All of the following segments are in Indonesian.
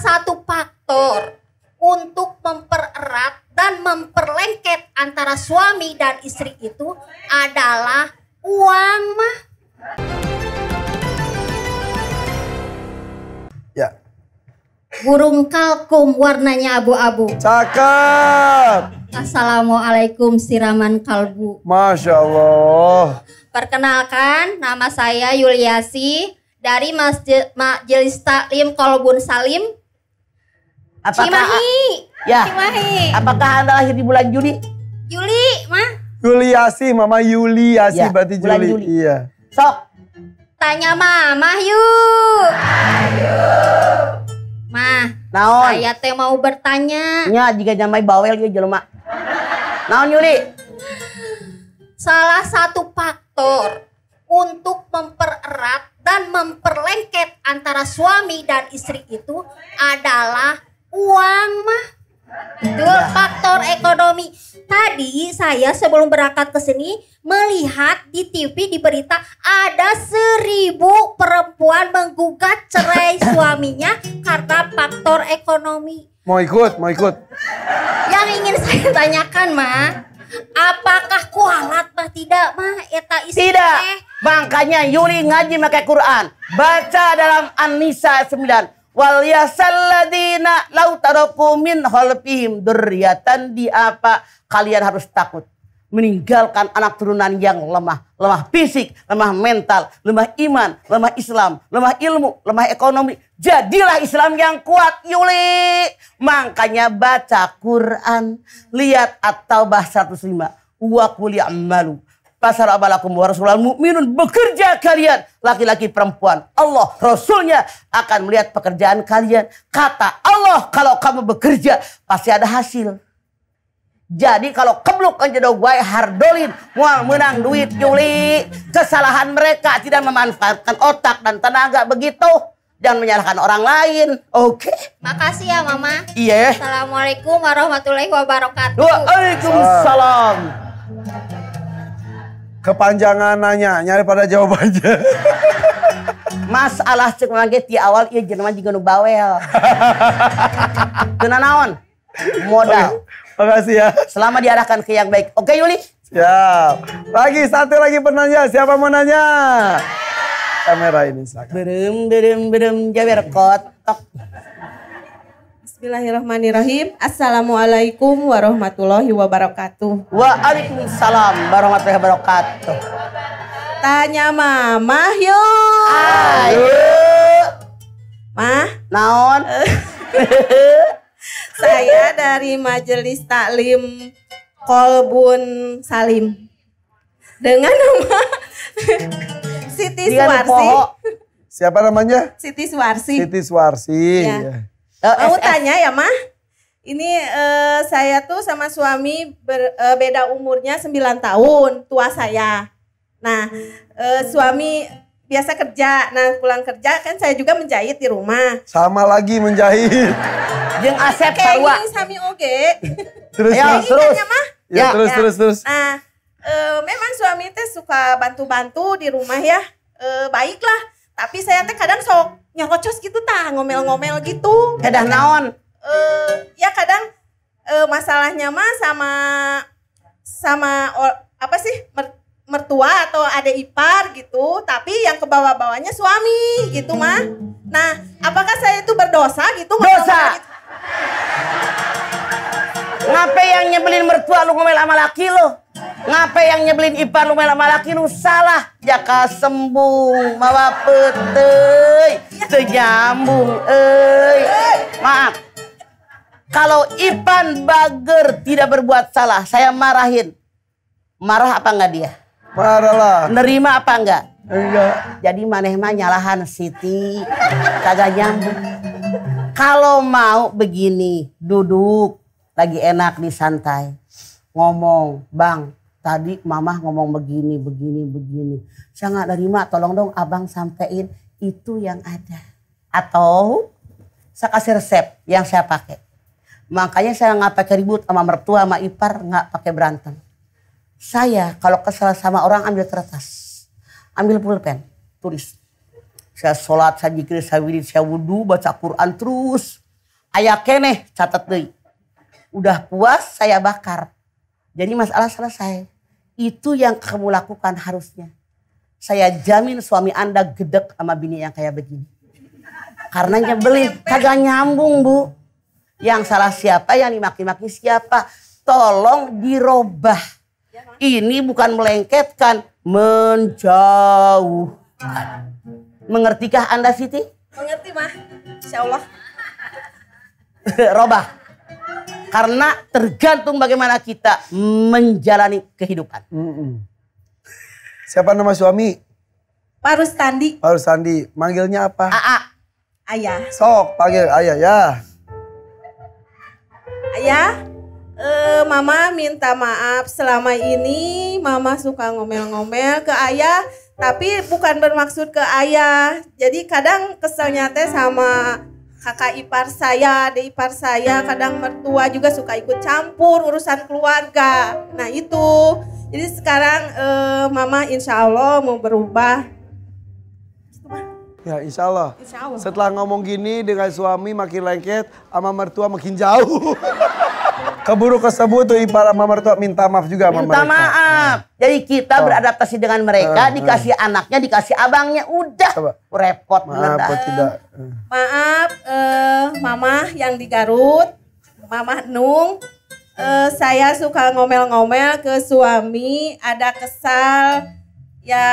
satu faktor untuk mempererat dan memperlengket antara suami dan istri itu adalah uang mah. Ya. Burung kalkum warnanya abu-abu. Cakep. Assalamualaikum siraman kalbu. Masya Allah. Perkenalkan nama saya Yuliasi dari Masjid Majelis Taklim Kolbun Salim Apakah Cimahi. Ya. Cimahi. Apakah Anda lahir di bulan Juli? Juli, mah. sih, Mama Yuliasi ya, berarti Juli. Juli. Iya. Sok. Tanya Mama yuk. Ayo. Mah, Naon. saya teh mau bertanya. Ya, jika nyamai bawel ya jelema. Naon Yuli? Salah satu faktor untuk mempererat dan memperlengket antara suami dan istri itu adalah uang mah itu iya. faktor ekonomi tadi saya sebelum berangkat ke sini melihat di TV di berita ada seribu perempuan menggugat cerai suaminya karena faktor ekonomi. Mau ikut, mau ikut. Yang ingin saya tanyakan, Ma, apakah kualat mah tidak, Ma? Eta isi Tidak. Makanya Yuli ngaji pakai Quran. Baca dalam An-Nisa 9. Wal yasalladina lau taroku min holfihim durriatan di apa kalian harus takut meninggalkan anak turunan yang lemah, lemah fisik, lemah mental, lemah iman, lemah Islam, lemah ilmu, lemah ekonomi. Jadilah Islam yang kuat, Yuli. Makanya baca Quran, lihat atau bahasa 105. Wa qul Pasar abalakum wa rasulal mu'minun. Bekerja kalian. Laki-laki perempuan. Allah Rasulnya akan melihat pekerjaan kalian. Kata Allah kalau kamu bekerja pasti ada hasil. Jadi kalau kebluk kan jodoh gue hardolin. Mual menang duit Juli. Kesalahan mereka tidak memanfaatkan otak dan tenaga begitu. Jangan menyalahkan orang lain. Oke. Okay. Makasih ya Mama. Iya. Yeah. Assalamualaikum warahmatullahi wabarakatuh. Waalaikumsalam kepanjangan nanya nyari pada jawabannya masalah cek lagi di awal iya jerman juga nu bawel naon modal okay. makasih ya selama diarahkan ke yang baik oke Yuli siap lagi satu lagi penanya siapa mau nanya kamera ini sakit. berem berem berem jaber kotok Bismillahirrahmanirrahim. Assalamualaikum warahmatullahi wabarakatuh. Waalaikumsalam warahmatullahi wabarakatuh. Tanya mama yuk. Ayo. Mah, naon? Saya dari Majelis Taklim Kolbun Salim. Dengan nama Siti Suwarsi. Siapa namanya? Siti Suwarsi. Siti Suwarsi. Ya. Uh, oh, mau SF. tanya ya mah? Ini uh, saya tuh sama suami ber, uh, beda umurnya 9 tahun, tua saya. Nah, uh, suami biasa kerja. Nah, pulang kerja kan saya juga menjahit di rumah. Sama lagi menjahit. Yang Asep sarwa. Kayak sami oge. terus kan ya, terus. terus. Mah? Ya, ya, terus ya. terus terus. Nah, e, memang suami teh suka bantu-bantu di rumah ya. E, baiklah, tapi saya teh kadang sok nyerocos gitu tah ngomel-ngomel hmm. gitu kadang naon uh, ya kadang uh, masalahnya mah sama sama or, apa sih mertua atau ada ipar gitu tapi yang ke bawah-bawahnya suami gitu mah hmm. nah apakah saya itu berdosa gitu dosa gitu? Ngapain yang nyebelin mertua lu ngomel sama laki lo? Ngapain yang nyebelin Ipan lu malah malaki lu salah. Jaka ya sembung, mawa petei, senyambung, eh. Maaf. Kalau Ipan Bager tidak berbuat salah, saya marahin. Marah apa enggak dia? Marah lah. Nerima apa enggak? Enggak. Jadi maneh mah nyalahan Siti. Kagak nyambung. Kalau mau begini, duduk. Lagi enak di santai. Ngomong, bang Tadi mamah ngomong begini, begini, begini. Saya nggak terima, tolong dong abang sampein itu yang ada. Atau saya kasih resep yang saya pakai. Makanya saya nggak pakai ribut sama mertua, sama ipar, nggak pakai berantem. Saya kalau kesel sama orang ambil kertas, ambil pulpen, tulis. Saya sholat, saya jikir, saya wirid, saya wudhu, baca Quran terus. Ayah keneh, catat deh. Udah puas, saya bakar. Jadi masalah selesai. Itu yang kamu lakukan harusnya. Saya jamin suami Anda gedek sama bini yang kayak begini. Karena nyebelin, kagak nyambung bu. Yang salah siapa, yang dimaki-maki siapa. Tolong dirobah. Ya, Ini bukan melengketkan, menjauh. Mengertikah Anda Siti? Mengerti mah, insya Allah. Robah. Karena tergantung bagaimana kita menjalani kehidupan. Siapa nama suami? Pak Rustandi. Pak Rustandi. Manggilnya apa? Aa. Ayah. Sok, panggil ayah ya. Ayah, eh, mama minta maaf selama ini mama suka ngomel-ngomel ke ayah. Tapi bukan bermaksud ke ayah. Jadi kadang keselnya teh sama kakak ipar saya, adik ipar saya, kadang mertua juga suka ikut campur urusan keluarga. Nah itu, jadi sekarang eh, mama insya Allah mau berubah. Ya insya Allah. insya Allah. Setelah ngomong gini dengan suami makin lengket, sama mertua makin jauh. Keburu kesebut tuh para mertua minta maaf juga sama minta mereka. maaf. Nah. Jadi kita oh. beradaptasi dengan mereka, hmm. dikasih hmm. anaknya, dikasih abangnya, udah Coba. repot maaf, bener Hmm. Maaf, uh, mama yang di Garut, mama Nung, uh, saya suka ngomel-ngomel ke suami, ada kesal, ya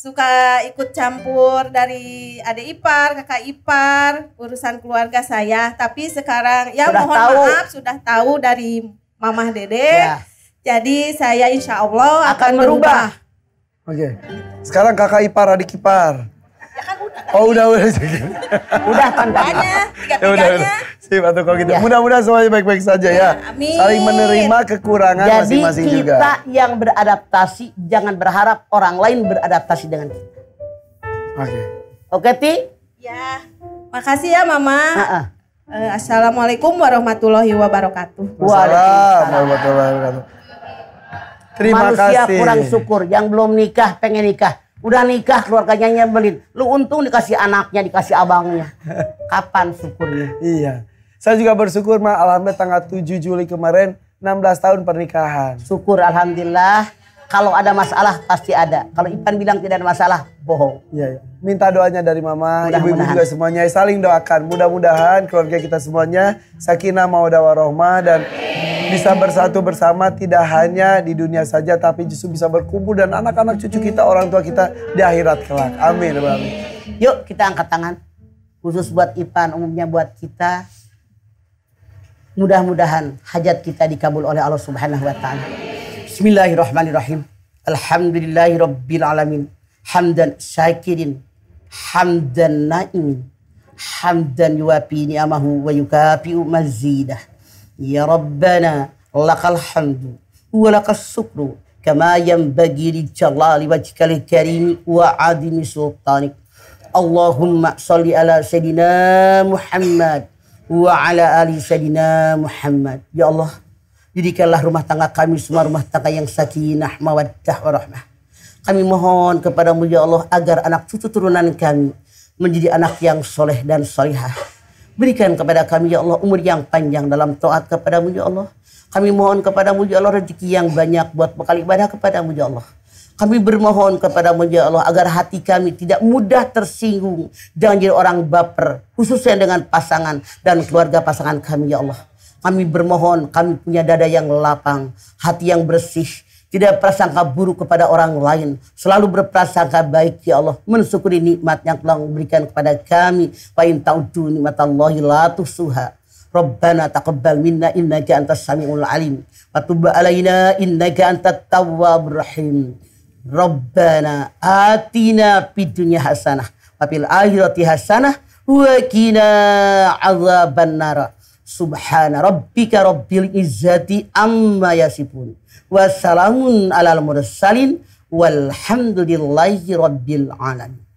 suka ikut campur dari adik ipar, kakak ipar, urusan keluarga saya. Tapi sekarang ya sudah mohon tahu. maaf sudah tahu dari mamah dede. Ya. Jadi saya insya Allah akan, akan berubah. Oke. Okay. Sekarang kakak ipar, adik ipar. Oh udah udah segini. udah tantangannya. Tiga ya, udah, udah. Sip atau kalau gitu. Ya. Mudah-mudahan semuanya baik-baik saja ya. ya. Amin. Saling menerima kekurangan masing-masing juga. Jadi kita yang beradaptasi jangan berharap orang lain beradaptasi dengan kita. Oke. Okay. Oke okay, Ti? Ya. Makasih ya Mama. Ha -ha. Uh, Assalamualaikum warahmatullahi wabarakatuh. Waalaikumsalam warahmatullahi wabarakatuh. Terima Manusia kasih. Manusia kurang syukur, yang belum nikah pengen nikah Udah nikah keluarganya nyebelin. Lu untung dikasih anaknya, dikasih abangnya. Kapan syukurnya? Iya. Saya juga bersyukur Ma, alhamdulillah tanggal 7 Juli kemarin 16 tahun pernikahan. Syukur alhamdulillah. Kalau ada masalah pasti ada. Kalau Ipan bilang tidak ada masalah, bohong. Iya, iya. Minta doanya dari mama, ibu-ibu juga semuanya. Saling doakan. Mudah-mudahan keluarga kita semuanya sakinah mawadah warahmah dan bisa bersatu bersama tidak hanya di dunia saja tapi justru bisa berkumpul dan anak-anak cucu kita, orang tua kita di akhirat kelak. Amin. bang Yuk kita angkat tangan khusus buat Ipan umumnya buat kita. Mudah-mudahan hajat kita dikabul oleh Allah Subhanahu wa taala. Bismillahirrahmanirrahim. Alhamdulillahirobbilalamin. Hamdan syakirin hamdan naimin hamdan yuwafi ni'amahu wa yukafi'u mazidah يا ربنا لك الحمد ولك الشكر كما ينبغي لجلال وجهك الكريم وعدم سلطانك اللهم صل على سيدنا محمد وعلى آل سيدنا محمد يا الله Jadikanlah rumah tangga kami semua rumah tangga yang sakinah, mawaddah, warahmah. Kami mohon kepadamu ya Allah agar anak cucu turunan kami menjadi anak yang soleh dan solehah. Berikan kepada kami ya Allah umur yang panjang dalam taat kepadamu ya Allah. Kami mohon kepadamu ya Allah rezeki yang banyak buat bekal ibadah kepadamu ya Allah. Kami bermohon kepadamu ya Allah agar hati kami tidak mudah tersinggung. dengan jadi orang baper khususnya dengan pasangan dan keluarga pasangan kami ya Allah. Kami bermohon kami punya dada yang lapang, hati yang bersih, tidak prasangka buruk kepada orang lain, selalu berprasangka baik ya Allah, mensyukuri nikmat yang telah memberikan kepada kami. Wa in ta'udu Allahi la suha. Rabbana taqabbal minna innaka anta samiul alim wa tub alaina innaka anta tawab rahim. Rabbana atina pidunya hasanah wa akhirati hasanah wa kina azaban nara. Subhana rabbika rabbil izzati amma yasipun. Wassalamun alal mursalin. Walhamdulillahi rabbil alamin.